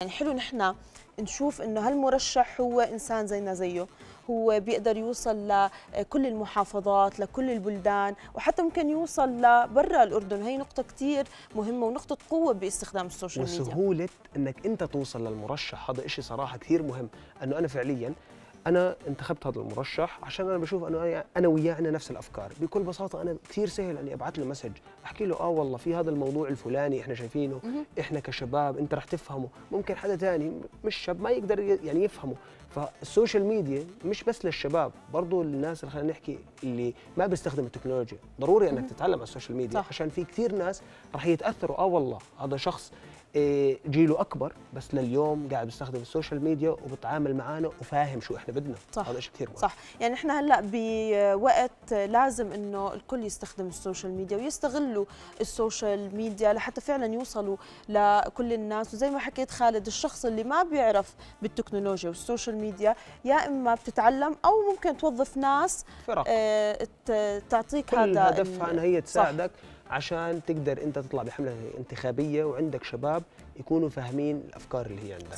يعني حلو نحن نشوف انه هالمرشح هو انسان زينا زيه هو بيقدر يوصل لكل المحافظات لكل البلدان وحتى ممكن يوصل لبرا الاردن هي نقطه كثير مهمه ونقطه قوه باستخدام السوشيال ميديا وسهوله انك انت توصل للمرشح هذا شيء صراحه كثير مهم انه انا فعليا انا انتخبت هذا المرشح عشان انا بشوف انه انا وياه عندنا نفس الافكار بكل بساطه انا كثير سهل اني ابعث له مسج احكي له اه والله في هذا الموضوع الفلاني احنا شايفينه احنا كشباب انت رح تفهمه ممكن حدا ثاني مش شاب ما يقدر يعني يفهمه فالسوشيال ميديا مش بس للشباب برضه للناس اللي خلينا نحكي اللي ما بيستخدم التكنولوجيا ضروري انك تتعلم على السوشيال ميديا صح. عشان في كثير ناس رح يتاثروا اه والله هذا شخص إيه، جيله اكبر بس لليوم قاعد بيستخدم السوشيال ميديا وبتعامل معانا وفاهم شو احنا بدنا صح هذا شيء كثير مهم صح يعني احنا هلا بوقت لازم انه الكل يستخدم السوشيال ميديا ويستغلوا السوشيال ميديا لحتى فعلا يوصلوا لكل الناس وزي ما حكيت خالد الشخص اللي ما بيعرف بالتكنولوجيا والسوشيال ميديا يا اما بتتعلم او ممكن توظف ناس فرق آه تعطيك كل هذا هدفها ان هي تساعدك صح. عشان تقدر انت تطلع بحمله انتخابيه وعندك شباب يكونوا فاهمين الافكار اللي هي عندك